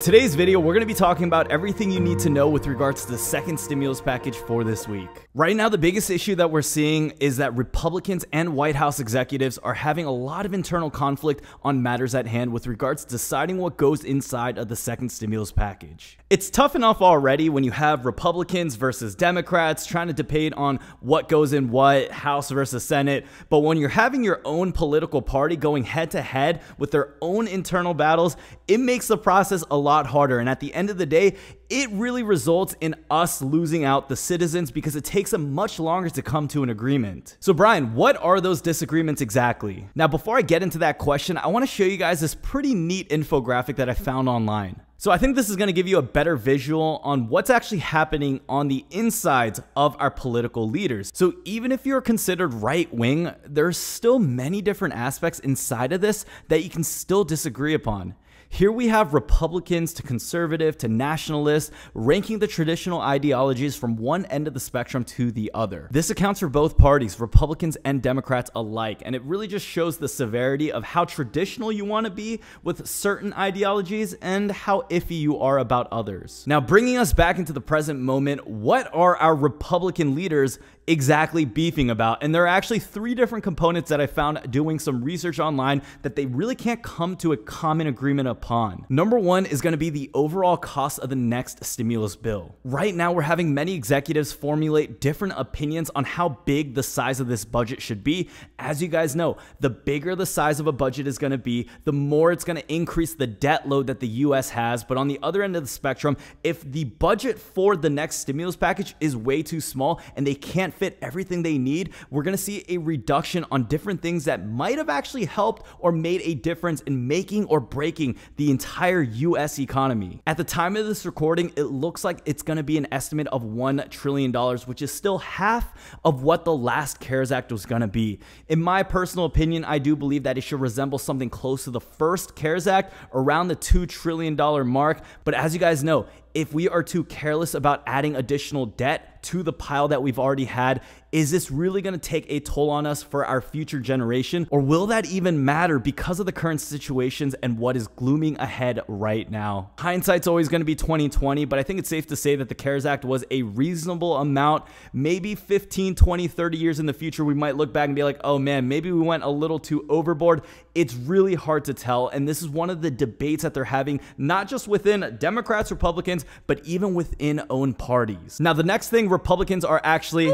Today's video, we're going to be talking about everything you need to know with regards to the second stimulus package for this week. Right now, the biggest issue that we're seeing is that Republicans and White House executives are having a lot of internal conflict on matters at hand with regards to deciding what goes inside of the second stimulus package. It's tough enough already when you have Republicans versus Democrats trying to debate on what goes in what, House versus Senate, but when you're having your own political party going head to head with their own internal battles, it makes the process a lot harder. And at the end of the day, it really results in us losing out the citizens because it takes them much longer to come to an agreement. So Brian, what are those disagreements exactly? Now, before I get into that question, I wanna show you guys this pretty neat infographic that I found online. So I think this is going to give you a better visual on what's actually happening on the insides of our political leaders. So even if you're considered right wing, there's still many different aspects inside of this that you can still disagree upon. Here we have Republicans to conservative to nationalist, ranking the traditional ideologies from one end of the spectrum to the other. This accounts for both parties, Republicans and Democrats alike, and it really just shows the severity of how traditional you want to be with certain ideologies and how iffy you are about others. Now, bringing us back into the present moment, what are our Republican leaders exactly beefing about? And there are actually three different components that I found doing some research online that they really can't come to a common agreement upon. Number one is going to be the overall cost of the next stimulus bill. Right now, we're having many executives formulate different opinions on how big the size of this budget should be. As you guys know, the bigger the size of a budget is going to be, the more it's going to increase the debt load that the US has. But on the other end of the spectrum, if the budget for the next stimulus package is way too small and they can't fit everything they need, we're going to see a reduction on different things that might have actually helped or made a difference in making or breaking the entire US economy. At the time of this recording, it looks like it's going to be an estimate of $1 trillion, which is still half of what the last CARES Act was going to be. In my personal opinion, I do believe that it should resemble something close to the first CARES Act around the $2 trillion mark. But as you guys know, if we are too careless about adding additional debt to the pile that we've already had, is this really going to take a toll on us for our future generation? Or will that even matter because of the current situations and what is glooming ahead right now? Hindsight's always going to be 2020, but I think it's safe to say that the CARES Act was a reasonable amount. Maybe 15, 20, 30 years in the future, we might look back and be like, oh man, maybe we went a little too overboard it's really hard to tell. And this is one of the debates that they're having, not just within Democrats, Republicans, but even within own parties. Now, the next thing Republicans are actually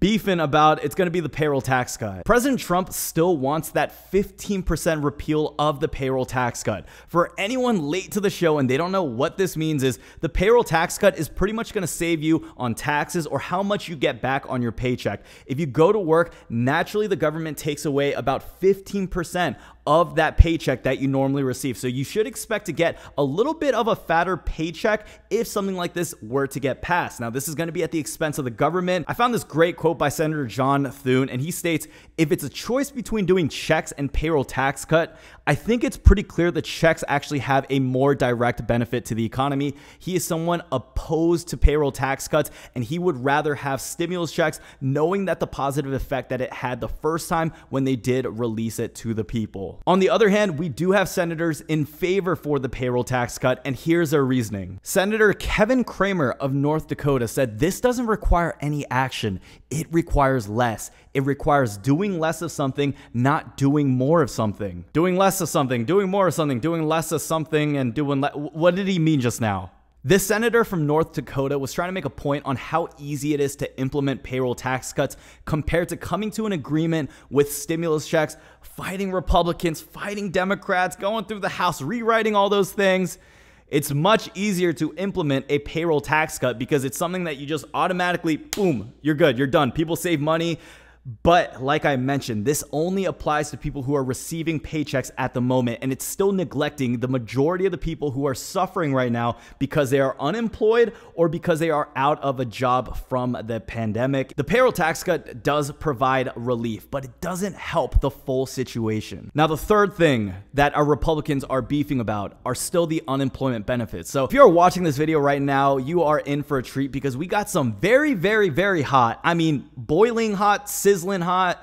beefing about it's going to be the payroll tax cut. President Trump still wants that 15% repeal of the payroll tax cut. For anyone late to the show and they don't know what this means is the payroll tax cut is pretty much going to save you on taxes or how much you get back on your paycheck. If you go to work, naturally the government takes away about 15% of that paycheck that you normally receive. So you should expect to get a little bit of a fatter paycheck if something like this were to get passed. Now, this is going to be at the expense of the government. I found this great quote by Senator John Thune, and he states If it's a choice between doing checks and payroll tax cut, I think it's pretty clear that checks actually have a more direct benefit to the economy. He is someone opposed to payroll tax cuts, and he would rather have stimulus checks, knowing that the positive effect that it had the first time when they did release it to the people. On the other hand, we do have senators in favor for the payroll tax cut, and here's their reasoning. Senator Kevin Kramer of North Dakota said this doesn't require any action, it requires less. It requires doing less of something, not doing more of something. Doing less of something, doing more of something, doing less of something, and doing. what did he mean just now? This senator from North Dakota was trying to make a point on how easy it is to implement payroll tax cuts compared to coming to an agreement with stimulus checks, fighting Republicans, fighting Democrats, going through the House, rewriting all those things. It's much easier to implement a payroll tax cut because it's something that you just automatically, boom, you're good, you're done. People save money but like I mentioned, this only applies to people who are receiving paychecks at the moment, and it's still neglecting the majority of the people who are suffering right now because they are unemployed or because they are out of a job from the pandemic. The payroll tax cut does provide relief, but it doesn't help the full situation. Now, the third thing that our Republicans are beefing about are still the unemployment benefits. So if you're watching this video right now, you are in for a treat because we got some very, very, very hot, I mean, boiling hot, sizzling sizzling hot,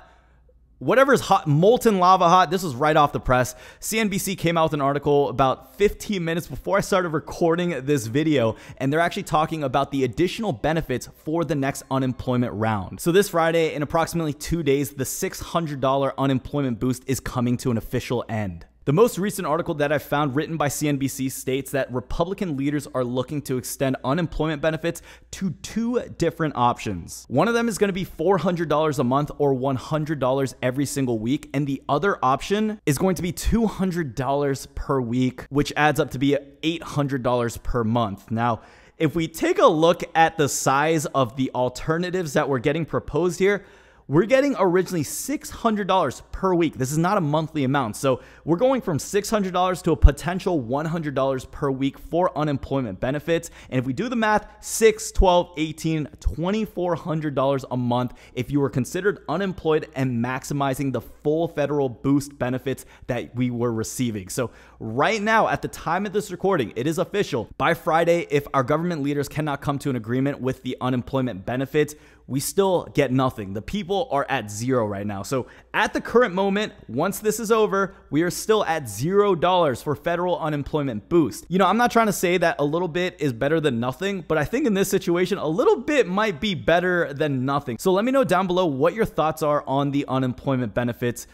whatever's hot, molten lava hot. This was right off the press. CNBC came out with an article about 15 minutes before I started recording this video, and they're actually talking about the additional benefits for the next unemployment round. So this Friday, in approximately two days, the $600 unemployment boost is coming to an official end. The most recent article that I found written by CNBC states that Republican leaders are looking to extend unemployment benefits to two different options. One of them is going to be $400 a month or $100 every single week, and the other option is going to be $200 per week, which adds up to be $800 per month. Now, if we take a look at the size of the alternatives that we're getting proposed here, we're getting originally $600 per week. This is not a monthly amount. So we're going from $600 to a potential $100 per week for unemployment benefits. And if we do the math, 6, 12, 18, $2,400 a month if you were considered unemployed and maximizing the full federal boost benefits that we were receiving. So right now, at the time of this recording, it is official. By Friday, if our government leaders cannot come to an agreement with the unemployment benefits, we still get nothing. The people are at zero right now. So at the current moment, once this is over, we are still at zero dollars for federal unemployment boost. You know, I'm not trying to say that a little bit is better than nothing, but I think in this situation, a little bit might be better than nothing. So let me know down below what your thoughts are on the unemployment benefits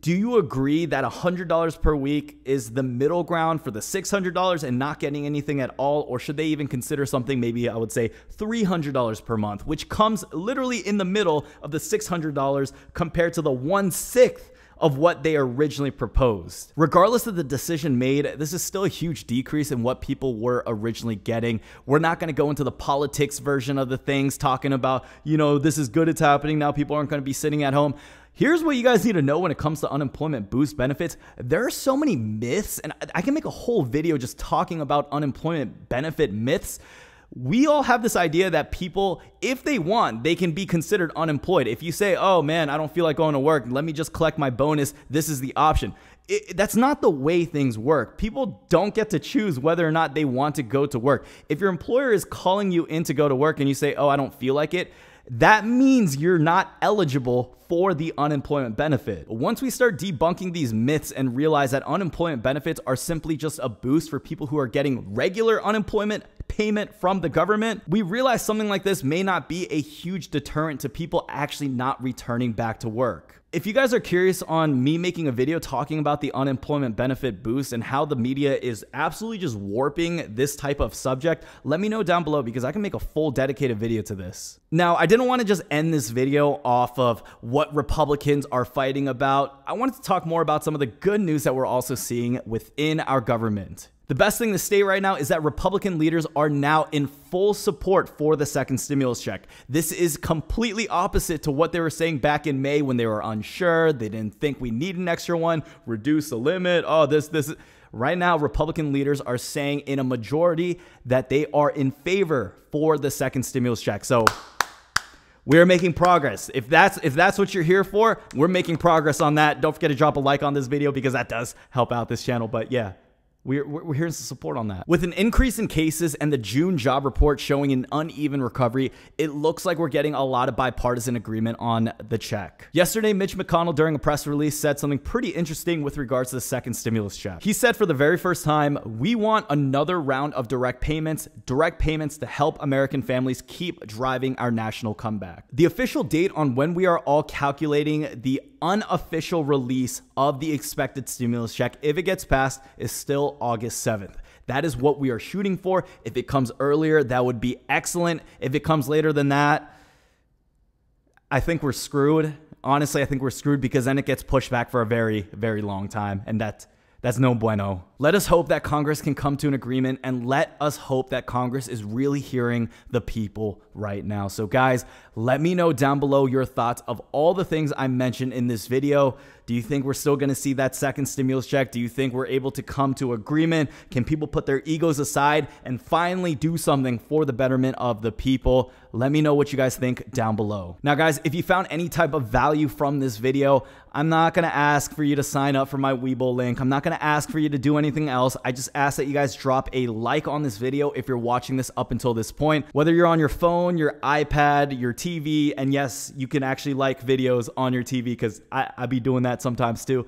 do you agree that $100 per week is the middle ground for the $600 and not getting anything at all? Or should they even consider something, maybe I would say $300 per month, which comes literally in the middle of the $600 compared to the one sixth of what they originally proposed. Regardless of the decision made, this is still a huge decrease in what people were originally getting. We're not going to go into the politics version of the things, talking about, you know, this is good, it's happening now, people aren't going to be sitting at home. Here's what you guys need to know when it comes to unemployment boost benefits. There are so many myths, and I can make a whole video just talking about unemployment benefit myths we all have this idea that people, if they want, they can be considered unemployed. If you say, oh man, I don't feel like going to work, let me just collect my bonus, this is the option. It, that's not the way things work. People don't get to choose whether or not they want to go to work. If your employer is calling you in to go to work and you say, oh, I don't feel like it, that means you're not eligible for the unemployment benefit. Once we start debunking these myths and realize that unemployment benefits are simply just a boost for people who are getting regular unemployment, payment from the government, we realize something like this may not be a huge deterrent to people actually not returning back to work. If you guys are curious on me making a video talking about the unemployment benefit boost and how the media is absolutely just warping this type of subject, let me know down below because I can make a full dedicated video to this. Now, I didn't want to just end this video off of what Republicans are fighting about. I wanted to talk more about some of the good news that we're also seeing within our government. The best thing to state right now is that Republican leaders are now in full support for the second stimulus check. This is completely opposite to what they were saying back in May when they were unsure, they didn't think we need an extra one, reduce the limit, oh, this, this. Right now, Republican leaders are saying in a majority that they are in favor for the second stimulus check. So, we are making progress. If that's if that's what you're here for, we're making progress on that. Don't forget to drop a like on this video because that does help out this channel. But yeah, we're, we're hearing some support on that. With an increase in cases and the June job report showing an uneven recovery, it looks like we're getting a lot of bipartisan agreement on the check. Yesterday, Mitch McConnell, during a press release, said something pretty interesting with regards to the second stimulus check. He said for the very first time, we want another round of direct payments, direct payments to help American families keep driving our national comeback. The official date on when we are all calculating the unofficial release of the expected stimulus check, if it gets passed, is still August 7th. That is what we are shooting for. If it comes earlier, that would be excellent. If it comes later than that, I think we're screwed. Honestly, I think we're screwed because then it gets pushed back for a very, very long time. And that that's no bueno. Let us hope that Congress can come to an agreement and let us hope that Congress is really hearing the people right now. So, guys, let me know down below your thoughts of all the things I mentioned in this video. Do you think we're still going to see that second stimulus check? Do you think we're able to come to agreement? Can people put their egos aside and finally do something for the betterment of the people? Let me know what you guys think down below. Now, guys, if you found any type of value from this video, I'm not gonna ask for you to sign up for my Weeble link. I'm not gonna ask for you to do anything else. I just ask that you guys drop a like on this video if you're watching this up until this point. Whether you're on your phone, your iPad, your TV, and yes, you can actually like videos on your TV because I'd be doing that that sometimes too.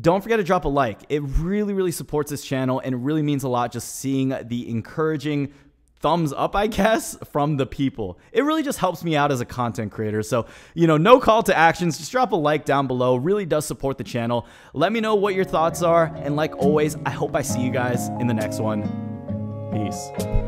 Don't forget to drop a like. It really, really supports this channel and really means a lot just seeing the encouraging thumbs up, I guess, from the people. It really just helps me out as a content creator. So, you know, no call to actions. Just drop a like down below. Really does support the channel. Let me know what your thoughts are. And like always, I hope I see you guys in the next one. Peace.